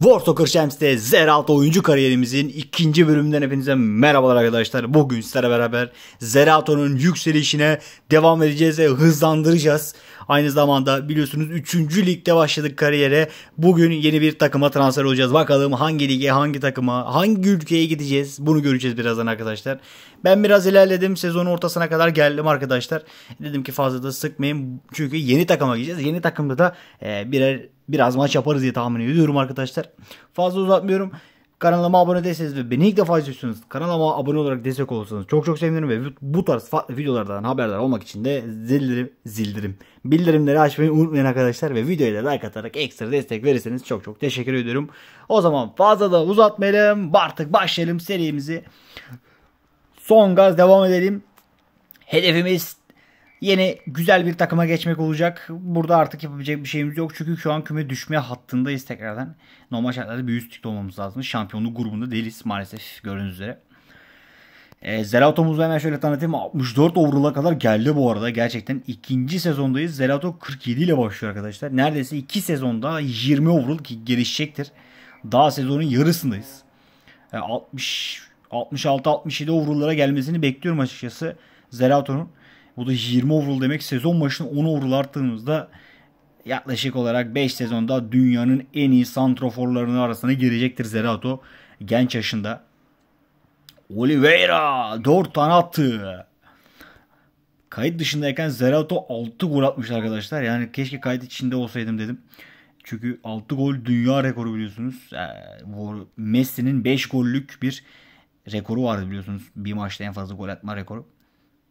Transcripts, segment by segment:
War Soccer Chams'te Zeralt oyuncu kariyerimizin ikinci bölümünden hepinize merhabalar arkadaşlar. Bugün sizlerle beraber Zerato'nun yükselişine devam edeceğiz ve hızlandıracağız. Aynı zamanda biliyorsunuz 3. ligde başladık kariyere. Bugün yeni bir takıma transfer olacağız. Bakalım hangi lige, hangi takıma, hangi ülkeye gideceğiz. Bunu göreceğiz birazdan arkadaşlar. Ben biraz ilerledim. Sezonun ortasına kadar geldim arkadaşlar. Dedim ki fazla da sıkmayın. Çünkü yeni takıma gideceğiz. Yeni takımda da e, birer biraz maç yaparız diye tahmin ediyorum arkadaşlar. Fazla uzatmıyorum. Kanalıma abone değilseniz ve beni ilk defa izliyorsunuz. Kanalıma abone olarak destek olursanız çok çok sevinirim ve bu tarz farklı videolardan haberdar olmak için de zildirim, zildirim, bildirimleri açmayı unutmayın arkadaşlar ve videoya da like atarak ekstra destek verirseniz çok çok teşekkür ediyorum. O zaman fazla da uzatmayalım. Artık başlayalım serimizi. Son gaz devam edelim. Hedefimiz yeni güzel bir takıma geçmek olacak. Burada artık yapabilecek bir şeyimiz yok. Çünkü şu an küme düşme hattındayız tekrardan. Normal şartlarda bir üstlükte olmamız lazım. Şampiyonluk grubunda değiliz maalesef gördüğünüz üzere. E, ee, Zelato'muzu hemen şöyle tanıtayım. 64 overall'a kadar geldi bu arada. Gerçekten ikinci sezondayız. Zelato 47 ile başlıyor arkadaşlar. Neredeyse 2 sezonda 20 overall ki gelişecektir. Daha sezonun yarısındayız. E, 60 66-67 overall'lara gelmesini bekliyorum açıkçası Zelato'nun. Bu da 20 overall demek sezon başına 10 overall arttığımızda yaklaşık olarak 5 sezonda dünyanın en iyi santroforlarının arasına girecektir Zerato. Genç yaşında. Oliveira 4 tane attı. Kayıt dışındayken Zerato 6 gol atmış arkadaşlar. Yani keşke kayıt içinde olsaydım dedim. Çünkü 6 gol dünya rekoru biliyorsunuz. Ee, Messi'nin 5 gollük bir rekoru vardı biliyorsunuz. Bir maçta en fazla gol atma rekoru.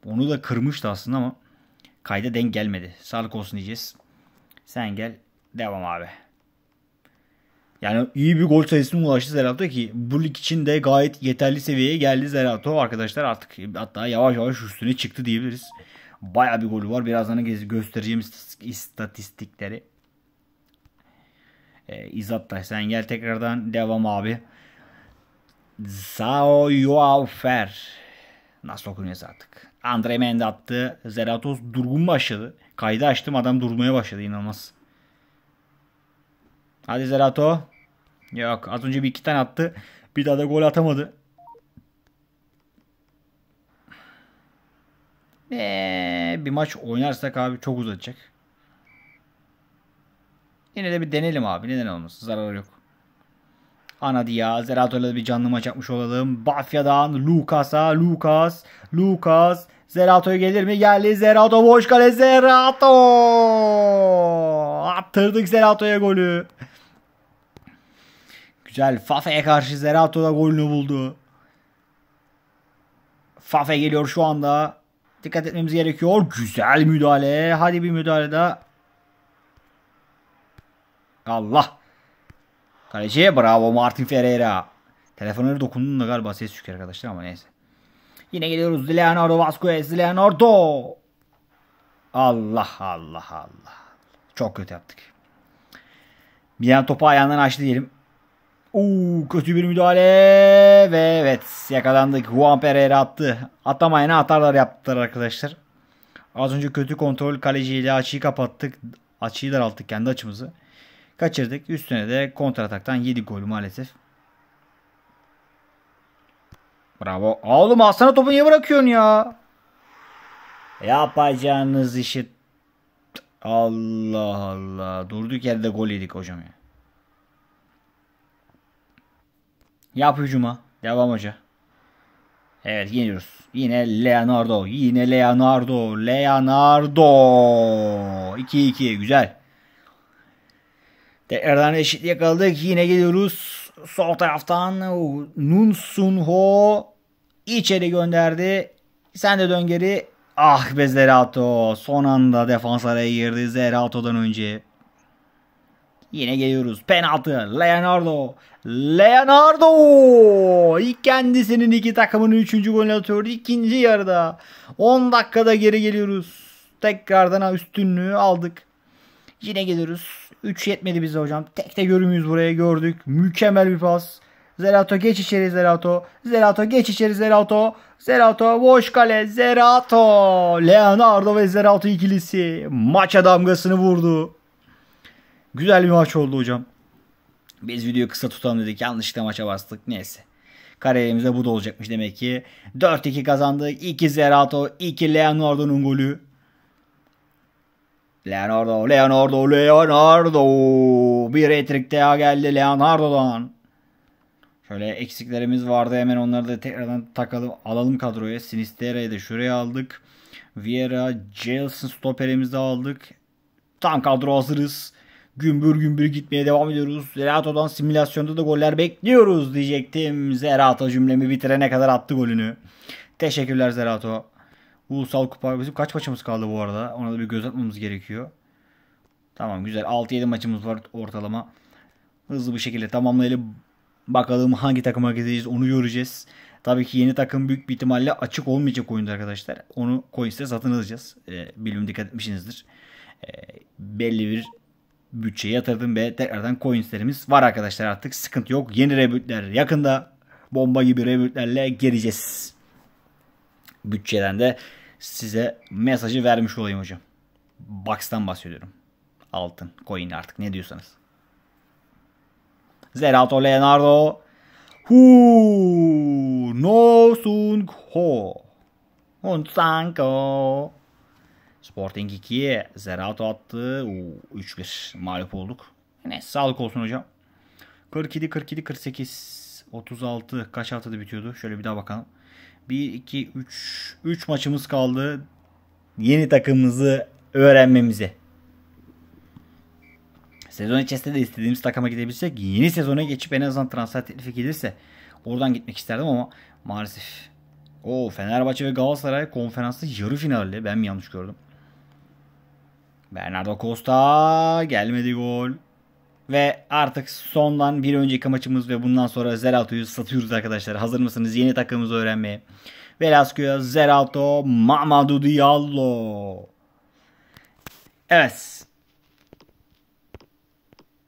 Onu da kırmıştı aslında ama kayda denk gelmedi. Sağlık olsun diyeceğiz. Sen gel. Devam abi. Yani iyi bir gol sayısına ulaştı Zerato ki bu lig için de gayet yeterli seviyeye geldi Zerato. Arkadaşlar artık hatta yavaş yavaş üstüne çıktı diyebiliriz. Baya bir golü var. Birazdan göstereceğim istatistikleri. Ee, İzzat da sen gel tekrardan devam abi. Zao Yuafer. Nasıl okunuyor artık. Andre Mende attı. Zeratos durgun başladı. Kaydı açtım adam durmaya başladı inanılmaz. Hadi Zerato. Yok az önce bir iki tane attı. Bir daha da gol atamadı. Ve bir maç oynarsak abi çok uzatacak. Yine de bir denelim abi. Neden olmasın? Zararı yok. Ana Diaz. Zerato'yla da bir canlı maç yapmış olalım. Bafya'dan Lucas'a. Lucas. Lucas. Zerato'ya gelir mi? Geldi Zerato. Boş kale Zerato. Attırdık Zerato'ya golü. Güzel. Fafe'ye karşı Zerato da golünü buldu. Fafe geliyor şu anda. Dikkat etmemiz gerekiyor. Güzel müdahale. Hadi bir müdahale daha. Allah. Kaleciye bravo Martin Ferreira. Telefonları dokunduğunda galiba ses çıkıyor arkadaşlar ama neyse. Yine geliyoruz. Leonardo Vasquez. Leonardo. Allah Allah Allah. Çok kötü yaptık. Bir an topu ayağından açtı diyelim. Oo, kötü bir müdahale ve evet yakalandık. Juan Pereira attı. Atamayana atarlar yaptılar arkadaşlar. Az önce kötü kontrol kaleciyle açıyı kapattık. Açıyı daralttık kendi açımızı kaçırdık. Üstüne de kontrataktan 7 gol maalesef. Bravo. oğlum Aslan'a topu niye bırakıyorsun ya? Yapacağınız işi Allah Allah. Durduk yerde gol yedik hocam ya. Yap hücuma. Devam hoca. Evet geliyoruz. Yine Leonardo. Yine Leonardo. Leonardo. 2-2. Güzel. Tekrardan eşitliğe yakaladık. Yine geliyoruz. Sol taraftan Nun Sun Ho içeri gönderdi. Sen de dön geri. Ah be Zerato. Son anda defans araya girdi Zerato'dan önce. Yine geliyoruz. Penaltı. Leonardo. Leonardo. İlk kendisinin iki takımının üçüncü golünü atıyordu. ikinci yarıda. 10 dakikada geri geliyoruz. Tekrardan üstünlüğü aldık. Yine geliyoruz. 3 yetmedi bize hocam. Tek de görümüyüz buraya gördük. Mükemmel bir pas. Zerato geç içeri Zerato. Zerato geç içeri Zerato. Zerato boş kale Zerato. Leonardo ve Zerato ikilisi maça damgasını vurdu. Güzel bir maç oldu hocam. Biz video kısa tutalım dedik. Yanlışlıkla maça bastık. Neyse. Kariyerimizde bu da olacakmış demek ki. 4-2 kazandık. 2 Zerato, 2 Leonardo'nun golü. Leonardo, Leonardo, Leonardo. Bir etrik daha geldi Leonardo'dan. Şöyle eksiklerimiz vardı. Hemen onları da tekrardan takalım. Alalım kadroya. Sinistera'yı da şuraya aldık. Vieira, Jelson stoperimizi de aldık. Tam kadro hazırız. Gümbür gümbür gitmeye devam ediyoruz. Zerato'dan simülasyonda da goller bekliyoruz diyecektim. Zerato cümlemi bitirene kadar attı golünü. Teşekkürler Zerato. Ulusal Kupa bizim kaç maçımız kaldı bu arada? Ona da bir göz atmamız gerekiyor. Tamam güzel. 6-7 maçımız var ortalama. Hızlı bir şekilde tamamlayalım. Bakalım hangi takıma gideceğiz onu göreceğiz. Tabii ki yeni takım büyük bir ihtimalle açık olmayacak oyuncu arkadaşlar. Onu coins'te satın alacağız. E, ee, bilmiyorum dikkat etmişsinizdir. E, belli bir bütçeye yatırdım ve tekrardan coins'lerimiz var arkadaşlar artık. Sıkıntı yok. Yeni rebootler yakında. Bomba gibi rebootlerle geleceğiz bütçeden de size mesajı vermiş olayım hocam. Bucks'tan bahsediyorum. Altın, coin artık ne diyorsanız. Zerato Leonardo Hu No Sung Ho Und Sanko Sporting 2'ye Zerato attı. 3-1 mağlup olduk. Ne sağlık olsun hocam. 47, 47, 48, 36 kaç haftada bitiyordu? Şöyle bir daha bakalım. 1, 2, 3, 3 maçımız kaldı. Yeni takımımızı öğrenmemize. Sezon içerisinde de istediğimiz takıma gidebilsek yeni sezona geçip en azından transfer teklifi gelirse oradan gitmek isterdim ama maalesef. O Fenerbahçe ve Galatasaray konferansı yarı finalde ben mi yanlış gördüm? Bernardo Costa gelmedi gol. Ve artık sondan bir önceki maçımız ve bundan sonra Zeralto'yu satıyoruz arkadaşlar. Hazır mısınız yeni takımımızı öğrenmeye? Velasquez, Zeralto, Mamadou Diallo. Evet.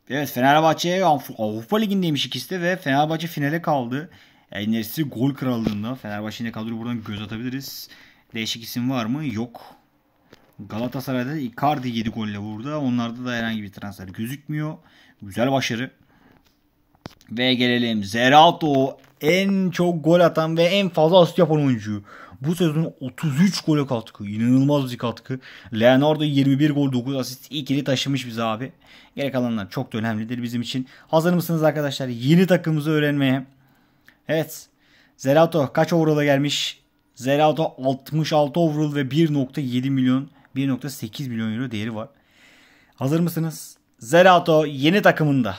Evet Fenerbahçe Avrupa Ligi'ndeymiş ikisi de ve Fenerbahçe finale kaldı. E, Enerjisi gol krallığında. Fenerbahçe'nin kadroyu buradan göz atabiliriz. Değişik isim var mı? Yok. Galatasaray'da Icardi 7 golle burada. Onlarda da herhangi bir transfer gözükmüyor. Güzel başarı. Ve gelelim Zerato en çok gol atan ve en fazla asist yapan oyuncu. Bu sezon 33 gole katkı. İnanılmaz bir katkı. Leonardo 21 gol 9 asist. ikili taşımış bize abi. geri kalanlar çok da önemlidir bizim için. Hazır mısınız arkadaşlar yeni takımımızı öğrenmeye? Evet. Zerato kaç overall'a gelmiş? Zerato 66 overall ve 1.7 milyon 1.8 milyon euro değeri var. Hazır mısınız? Zerato yeni takımında.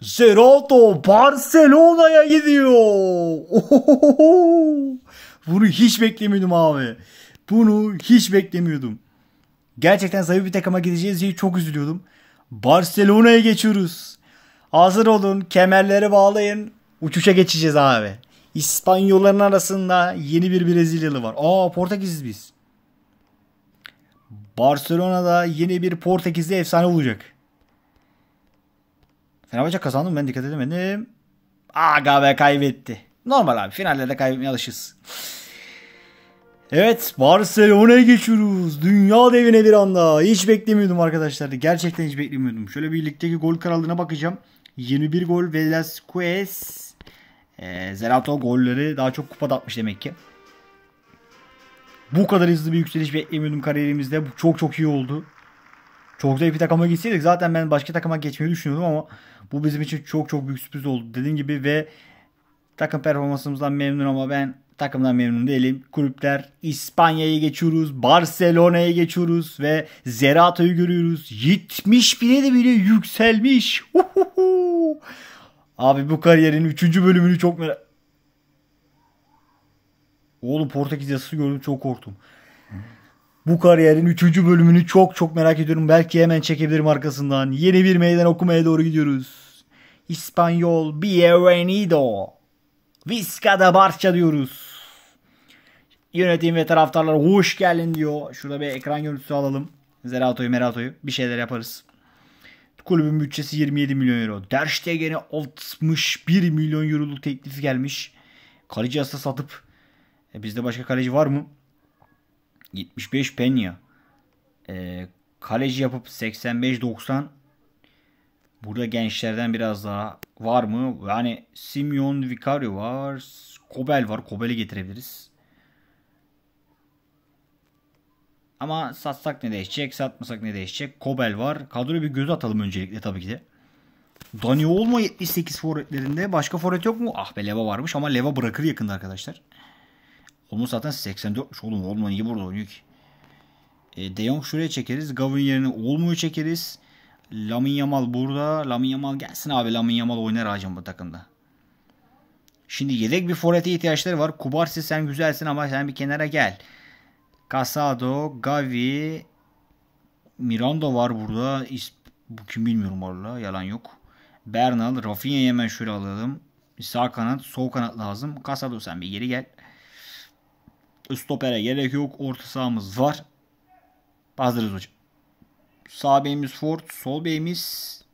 Zerato Barcelona'ya gidiyor. Ohohoho. Bunu hiç beklemiyordum abi. Bunu hiç beklemiyordum. Gerçekten zayıf bir takıma gideceğiz diye çok üzülüyordum. Barcelona'ya geçiyoruz. Hazır olun, kemerleri bağlayın. Uçuşa geçeceğiz abi. İspanyolların arasında yeni bir Brezilyalı var. Aa Portekiz'iz biz. Barcelona'da yeni bir Portekizli efsane olacak. Fenerbahçe kazandı mı ben dikkat edemedim. Aga be kaybetti. Normal abi finallerde kaybetmeye alışız. Evet Barcelona'ya geçiyoruz. Dünya devine bir anda. Hiç beklemiyordum arkadaşlar. Gerçekten hiç beklemiyordum. Şöyle bir ligdeki gol krallığına bakacağım. 21 gol Velasquez. Ee, Zerato golleri daha çok kupada atmış demek ki. Bu kadar hızlı bir yükseliş beklemiyordum kariyerimizde. Bu çok çok iyi oldu. Çok zayıf bir takıma gitseydik zaten ben başka takıma geçmeyi düşünüyordum ama bu bizim için çok çok büyük sürpriz oldu. Dediğim gibi ve takım performansımızdan memnun ama ben takımdan memnun değilim. Kulüpler İspanya'ya geçiyoruz, Barcelona'ya geçiyoruz ve Zerato'yu görüyoruz. 71'e de bile yükselmiş. Abi bu kariyerin 3. bölümünü çok merak Oğlum Portekiz yazısı gördüm çok korktum. Bu kariyerin 3. bölümünü çok çok merak ediyorum. Belki hemen çekebilirim arkasından. Yeni bir meydan okumaya doğru gidiyoruz. İspanyol Bienvenido. Viscada Barça diyoruz. Yönetim ve taraftarlar hoş geldin diyor. Şurada bir ekran görüntüsü alalım. Zerato'yu Merato'yu bir şeyler yaparız. Kulübün bütçesi 27 milyon euro. Der Stegen'e 61 milyon euroluk teklifi gelmiş. Kaleci hasta satıp e bizde başka kaleci var mı? 75 Penya. E, kaleci yapıp 85-90 burada gençlerden biraz daha var mı? Yani Simeon Vicario var. Kobel var. Kobel'i getirebiliriz. Ama satsak ne değişecek? Satmasak ne değişecek? Kobel var. Kadroya bir göz atalım öncelikle tabii ki de. Dani Olmo 78 forvetlerinde. Başka forvet yok mu? Ah be Leva varmış ama Leva bırakır yakında arkadaşlar. Olmaz zaten 84'müş oğlum. Olman iyi burada oynuyor ki. E, De Jong şuraya çekeriz. Gavin yerine Olmu'yu çekeriz. Lamin Yamal burada. Lamin Yamal gelsin abi. Lamin Yamal oynar hacım bu takımda. Şimdi yedek bir forete ihtiyaçları var. Kubarsi sen güzelsin ama sen bir kenara gel. Casado, Gavi, Miranda var burada. bu kim bilmiyorum orada Yalan yok. Bernal, Rafinha'yı hemen şuraya alalım. Sağ kanat, sol kanat lazım. Casado sen bir geri gel. Stopere gerek yok. Orta sahamız var. Hazırız hocam. Sağ beyimiz Ford. Sol beyimiz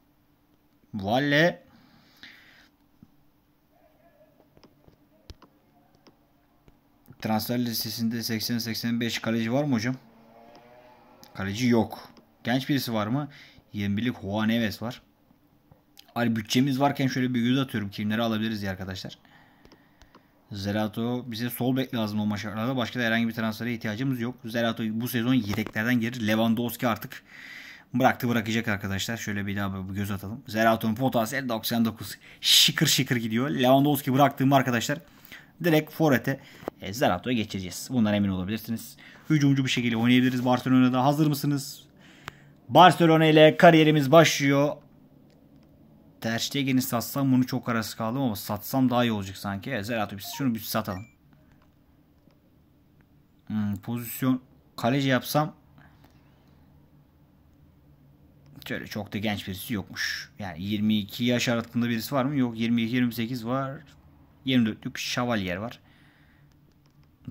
Valle. Transfer listesinde 80-85 kaleci var mı hocam? Kaleci yok. Genç birisi var mı? 21'lik Juan Neves var. Ali bütçemiz varken şöyle bir göz atıyorum. Kimleri alabiliriz ya arkadaşlar. Zerato bize sol bek lazım o maçlarda. Başka da herhangi bir transfere ihtiyacımız yok. Zerato bu sezon yedeklerden gelir. Lewandowski artık bıraktı bırakacak arkadaşlar. Şöyle bir daha bir göz atalım. Zerato'nun potansiyeli 99. Şıkır şıkır gidiyor. Lewandowski bıraktığım arkadaşlar direkt Forete e, Zerato'ya geçeceğiz. Bundan emin olabilirsiniz. Hücumcu bir şekilde oynayabiliriz Barcelona'da. Hazır mısınız? Barcelona ile kariyerimiz başlıyor. Ter Stegen'i satsam bunu çok arası kaldım ama satsam daha iyi olacak sanki. E, Zerato biz şunu bir satalım. Hmm, pozisyon kaleci yapsam şöyle çok da genç birisi yokmuş. Yani 22 yaş aralığında birisi var mı? Yok. 22-28 var. 24'lük şavalyer var.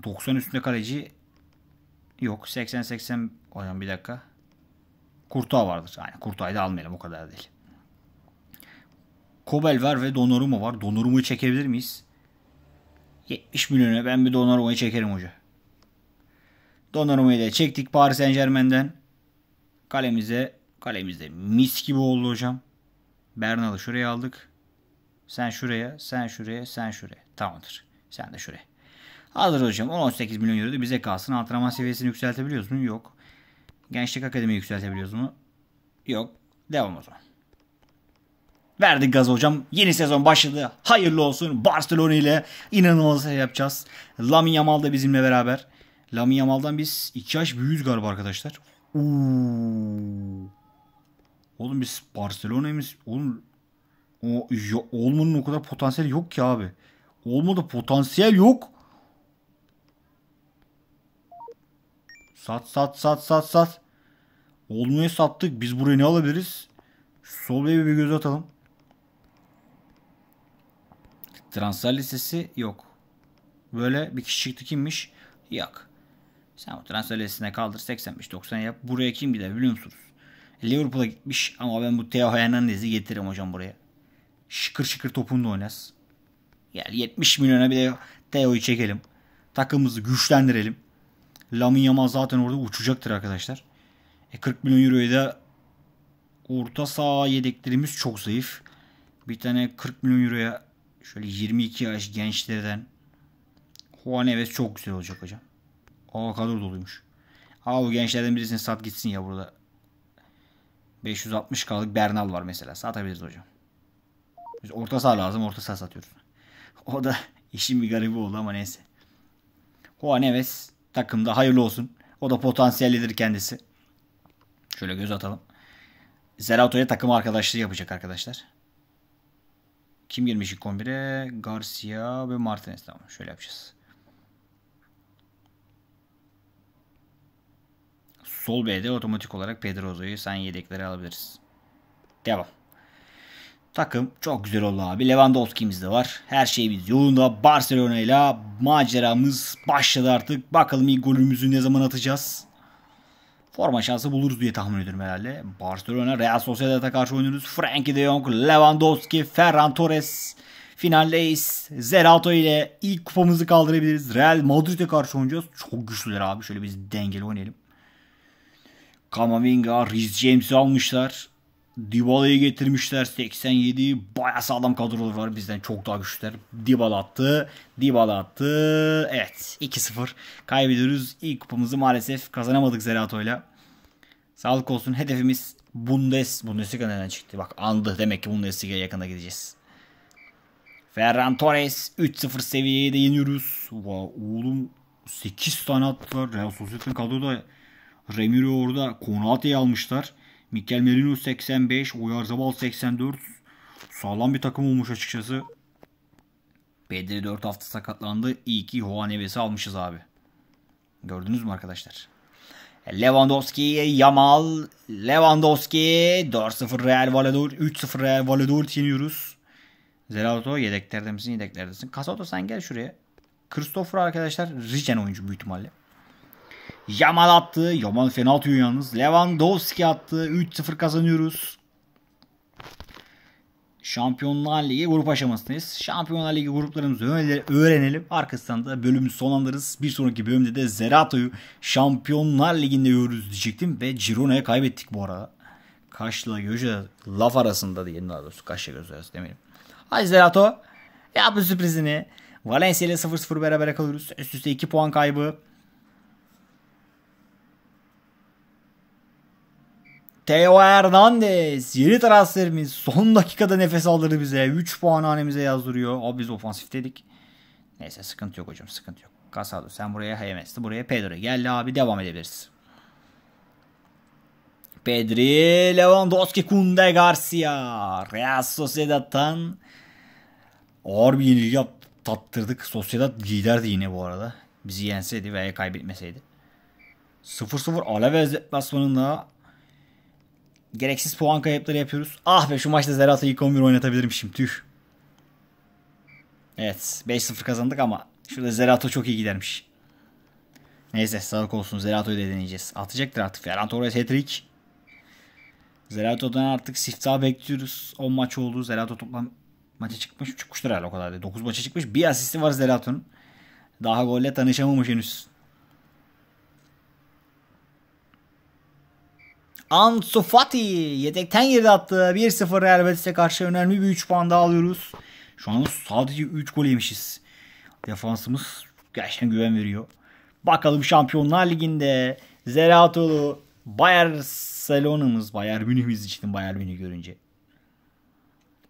90 üstünde kaleci yok. 80-80 hocam bir dakika. Kurtuğa vardır. Yani Kurtuğa'yı da almayalım o kadar değil. Kobel var ve Donnarumma var. Donnarumma'yı çekebilir miyiz? 70 milyona ben bir Donnarumma'yı çekerim hoca. Donnarumma'yı da çektik Paris Saint Germain'den. Kalemize, kalemizde mis gibi oldu hocam. Bernal'ı şuraya aldık. Sen şuraya, sen şuraya, sen şuraya. Tamamdır. Sen de şuraya. Hazır hocam 18 milyon euro da bize kalsın. Antrenman seviyesini yükseltebiliyoruz mu? Yok. Gençlik Akademi yükseltebiliyoruz mu? Yok. Devam o zaman. Verdi gaz hocam. Yeni sezon başladı. Hayırlı olsun. Barcelona ile inanılmaz şey yapacağız. Lamin Yamal da bizimle beraber. Lamin Yamal'dan biz 2 yaş büyüğüz galiba arkadaşlar. Oo. Oğlum biz Barcelona'yımız. Oğlum o, ya, Olmo'nun o kadar potansiyeli yok ki abi. Olmo'da potansiyel yok. Sat sat sat sat sat. Olmuyor sattık. Biz burayı ne alabiliriz? Sol bir göz atalım. Transfer listesi yok. Böyle bir kişi çıktı kimmiş? Yok. Sen o transfer listesine kaldır 85-90 yap. Buraya kim gider biliyor musunuz? E, Liverpool'a gitmiş ama ben bu Theo Hernandez'i getiririm hocam buraya. Şıkır şıkır topunu da oynasın. Yani 70 milyona bir de Theo'yu çekelim. Takımımızı güçlendirelim. Lamin Yamal zaten orada uçacaktır arkadaşlar. E 40 milyon euroya da orta saha yedeklerimiz çok zayıf. Bir tane 40 milyon euroya şöyle 22 yaş gençlerden Juan Neves çok güzel olacak hocam. Aa kadro doluymuş. Aa bu gençlerden birisini sat gitsin ya burada. 560 kalık Bernal var mesela. Satabiliriz hocam. Biz orta saha lazım. Orta saha satıyoruz. O da işin bir garibi oldu ama neyse. Juan Neves takımda hayırlı olsun. O da potansiyellidir kendisi. Şöyle göz atalım. Zerato'ya takım arkadaşlığı yapacak arkadaşlar. Kim girmiş ilk 11'e? Garcia ve Martinez tamam. Şöyle yapacağız. Sol B'de otomatik olarak Pedrozo'yu sen yedeklere alabiliriz. Devam. Takım çok güzel oldu abi. Lewandowski'miz de var. Her şeyimiz yolunda. Barcelona ile maceramız başladı artık. Bakalım ilk golümüzü ne zaman atacağız? forma şansı buluruz diye tahmin ediyorum herhalde. Barcelona Real Sociedad'a karşı oynuyoruz. Frankie de Jong, Lewandowski, Ferran Torres, finaldeyiz. Zerato ile ilk kupamızı kaldırabiliriz. Real Madrid'e karşı oynayacağız. Çok güçlüler abi. Şöyle biz dengeli oynayalım. Kamavinga, Rhys James'i almışlar. Dybala'yı getirmişler 87 baya sağlam kadrolar var bizden çok daha güçlüler. Dybala attı. Dybala attı. Evet 2-0 kaybediyoruz. İlk kupamızı maalesef kazanamadık Zerato'yla. Sağlık olsun. Hedefimiz Bundes. Bundesliga neden çıktı? Bak andı. Demek ki Bundesliga'ya yakında gideceğiz. Ferran Torres 3-0 seviyeye de yeniyoruz. Wow, oğlum 8 tane attılar. Real Sociedad'ın kadroda Remiro orada Konate'yi almışlar. Mikel Merino 85. Zabal 84. Sağlam bir takım olmuş açıkçası. Pedri 4 hafta sakatlandı. İyi ki Juan Neves'i almışız abi. Gördünüz mü arkadaşlar? Lewandowski, Yamal, Lewandowski 4-0 Real Valladolid, 3-0 Real Valladolid yeniyoruz. Zelato yedeklerde misin? Yedeklerdesin. Kasato sen gel şuraya. Christopher arkadaşlar Rijen oyuncu büyük ihtimalle. Yamal attı. Yamal fena atıyor yalnız. Lewandowski attı. 3-0 kazanıyoruz. Şampiyonlar Ligi grup aşamasındayız. Şampiyonlar Ligi gruplarımızı öğrenelim. Arkasından da bölümü sonlandırırız. Bir sonraki bölümde de Zerato'yu Şampiyonlar Ligi'nde görürüz diyecektim. Ve Girona'ya kaybettik bu arada. Kaşla göze laf arasında diyelim daha doğrusu. Kaşla göz arası demeyelim. Hadi Zerato yap bir sürprizini. Valencia ile 0-0 beraber kalıyoruz. Üst üste 2 puan kaybı. Teo Hernandez yeni transferimiz son dakikada nefes aldırdı bize. 3 puan hanemize yazdırıyor. Abi biz ofansif dedik. Neyse sıkıntı yok hocam sıkıntı yok. Casado sen buraya Hayemes'ti buraya Pedro geldi abi devam edebiliriz. Pedri, Lewandowski, Kunde, Garcia. Real Sociedad'tan ağır bir yenilgi tattırdık. Sociedad giderdi yine bu arada. Bizi yenseydi veya kaybetmeseydi. 0-0 Alaves deplasmanında Gereksiz puan kayıpları yapıyoruz. Ah be şu maçta Zerat'ı ilk 11 oynatabilirmişim. Tüh. Evet 5-0 kazandık ama şurada Zerato çok iyi gidermiş. Neyse sağlık olsun Zerato'yu da deneyeceğiz. Atacaktır artık Ferran Torres hat-trick. Zerato'dan artık siftahı bekliyoruz. 10 maç oldu. Zerato toplam maça çıkmış. Çıkmıştır herhalde o kadar. 9 maça çıkmış. Bir asisti var Zerato'nun. Daha golle tanışamamış henüz. Ansu Fati yedekten girdi attı. 1-0 Real Betis'e karşı önemli bir 3 puan daha alıyoruz. Şu an sadece 3 gol yemişiz. Defansımız gerçekten güven veriyor. Bakalım Şampiyonlar Ligi'nde Bayer Salonumuz, Bayer Münih'imiz için Bayer Münih görünce.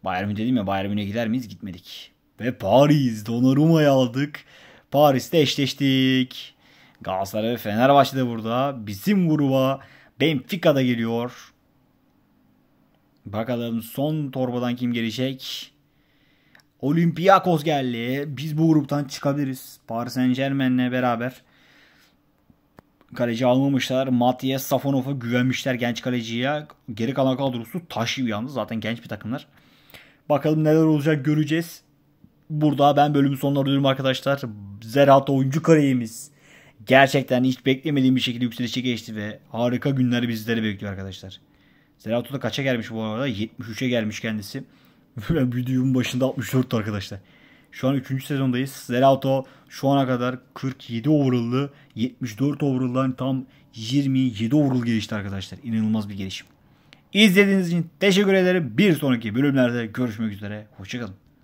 Bayer Münih dedim ya Bayer Münih'e gider miyiz? Gitmedik. Ve Paris Donnarumma'yı aldık. Paris'te eşleştik. Galatasaray ve Fenerbahçe de burada. Bizim gruba Benfica'da geliyor. Bakalım son torbadan kim gelecek? Olympiakos geldi. Biz bu gruptan çıkabiliriz. Paris Saint Germain'le beraber. Kaleci almamışlar. Matias Safonov'a güvenmişler genç kaleciye. Geri kalan kadrosu taşıyor yalnız. Zaten genç bir takımlar. Bakalım neler olacak göreceğiz. Burada ben bölümün sonuna dönüyorum arkadaşlar. Zerato oyuncu kariyemiz gerçekten hiç beklemediğim bir şekilde yükselişe geçti ve harika günler bizleri bekliyor arkadaşlar. Zerato da kaça gelmiş bu arada? 73'e gelmiş kendisi. Ben videomun başında 64'tü arkadaşlar. Şu an 3. sezondayız. Zerato şu ana kadar 47 overall'lı 74 overall'dan tam 27 overall gelişti arkadaşlar. İnanılmaz bir gelişim. İzlediğiniz için teşekkür ederim. Bir sonraki bölümlerde görüşmek üzere. Hoşçakalın.